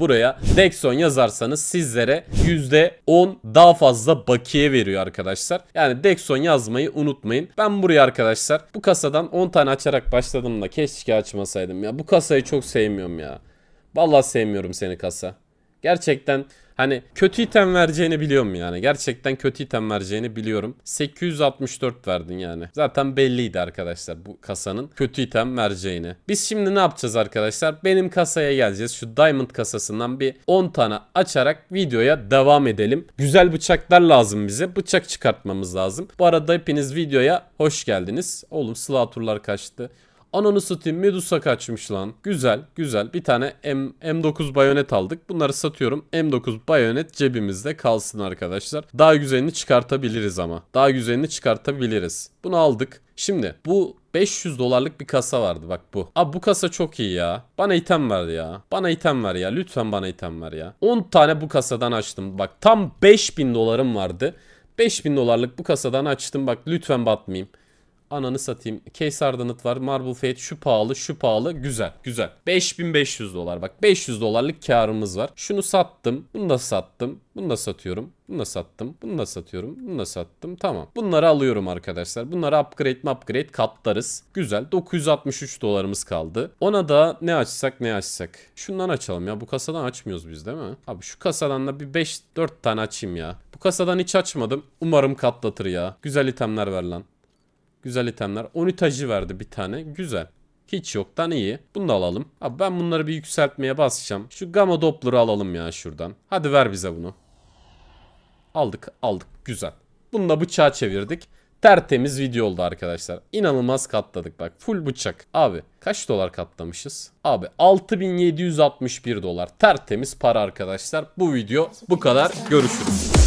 Buraya Dexon yazarsanız sizlere %10 daha fazla bakiye veriyor arkadaşlar. Yani Dexon yazmayı unutmayın. Ben buraya arkadaşlar bu kasadan 10 tane açarak başladım da keşke açmasaydım ya. Bu kasayı çok sevmiyorum ya. Vallahi sevmiyorum seni kasa. Gerçekten hani kötü item vereceğini biliyorum yani. Gerçekten kötü item vereceğini biliyorum. 864 verdin yani. Zaten belliydi arkadaşlar bu kasanın kötü item vereceğini. Biz şimdi ne yapacağız arkadaşlar? Benim kasaya geleceğiz. Şu diamond kasasından bir 10 tane açarak videoya devam edelim. Güzel bıçaklar lazım bize. Bıçak çıkartmamız lazım. Bu arada hepiniz videoya hoş geldiniz. Oğlum slaturlar kaçtı. Ananı satayım Medusa kaçmış lan. Güzel güzel bir tane M, M9 bayonet aldık. Bunları satıyorum. M9 bayonet cebimizde kalsın arkadaşlar. Daha güzelini çıkartabiliriz ama. Daha güzelini çıkartabiliriz. Bunu aldık. Şimdi bu 500 dolarlık bir kasa vardı bak bu. Abi bu kasa çok iyi ya. Bana item ver ya. Bana item ver ya. Lütfen bana item ver ya. 10 tane bu kasadan açtım. Bak tam 5000 dolarım vardı. 5000 dolarlık bu kasadan açtım. Bak lütfen batmayayım. Ananı satayım. Case Ardanit var. Marble Fate şu pahalı şu pahalı. Güzel güzel. 5500 dolar bak. 500 dolarlık karımız var. Şunu sattım. Bunu da sattım. Bunu da satıyorum. Bunu da sattım. Bunu da satıyorum. Bunu da sattım. Tamam. Bunları alıyorum arkadaşlar. Bunları upgrade mi upgrade katlarız. Güzel. 963 dolarımız kaldı. Ona da ne açsak ne açsak. Şundan açalım ya. Bu kasadan açmıyoruz biz değil mi? Abi şu kasadan da bir 5-4 tane açayım ya. Bu kasadan hiç açmadım. Umarım katlatır ya. Güzel itemler ver lan. Güzel itemler. 10 itajı verdi bir tane. Güzel. Hiç yoktan iyi. Bunu da alalım. Abi ben bunları bir yükseltmeye basacağım. Şu gamma doppler'ı alalım ya şuradan. Hadi ver bize bunu. Aldık aldık. Güzel. Bunu da bıçağa çevirdik. Tertemiz video oldu arkadaşlar. İnanılmaz katladık bak. Full bıçak. Abi kaç dolar katlamışız? Abi 6761 dolar. Tertemiz para arkadaşlar. Bu video bu kadar. Görüşürüz.